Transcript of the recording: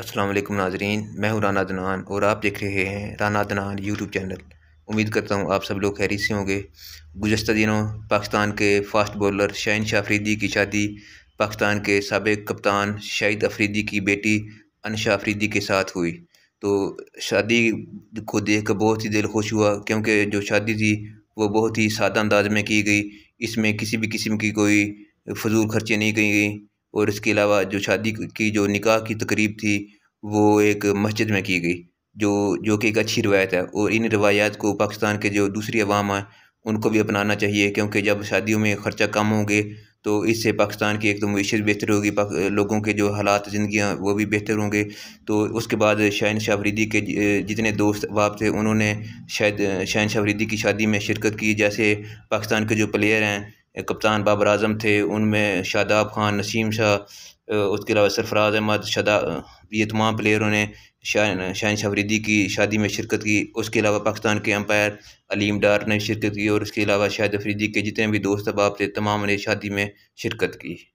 अस्सलाम वालेकुम नाजरीन मैं हूँ राना दनान और आप देख रहे हैं राना दनान यूट्यूब चैनल उम्मीद करता हूँ आप सब लोग खैरी से होंगे गुजशत दिनों पाकिस्तान के फास्ट बॉलर शाहिन शाह अफरीदी की शादी पाकिस्तान के सबक कप्तान शाहिद अफरीदी की बेटी अनशा अफरीदी के साथ हुई तो शादी को देख कर बहुत ही दिल खुश हुआ क्योंकि जो शादी थी वो बहुत ही सादा अंदाज में की गई इसमें किसी भी किस्म की कोई फजूल खर्चे नहीं की गई और इसके अलावा जो शादी की जो निकाह की तकरीब थी वो एक मस्जिद में की गई जो जो कि एक अच्छी रवायत है और इन रवायात को पाकिस्तान के जो दूसरी अवाम हैं उनको भी अपनाना चाहिए क्योंकि जब शादियों में ख़र्चा कम होंगे तो इससे पाकिस्तान की एक तो मीशत बेहतर होगी लोगों के जो हालात ज़िंदगी वो भी बेहतर होंगे तो उसके बाद शाहन शाहरीदी के जितने दोस्त बाप थे उन्होंने शायद शाहन शाहरीदी की शादी में शिरकत की जैसे पाकिस्तान के जो प्लेयर हैं कप्तान बाबर आजम थे उनमें शादाब खान नसीम शाह उसके अलावा सरफराज अहमद शदा ये तमाम प्लेयरों ने शाहन शान शफरीदी की शादी में शिरकत की उसके अलावा पाकिस्तान के अंपायर अलीम डार ने शिरकत की और उसके अलावा शाहिद अफरीदी के जितने भी दोस्त अहबाब थे तमाम ने शादी में शिरकत की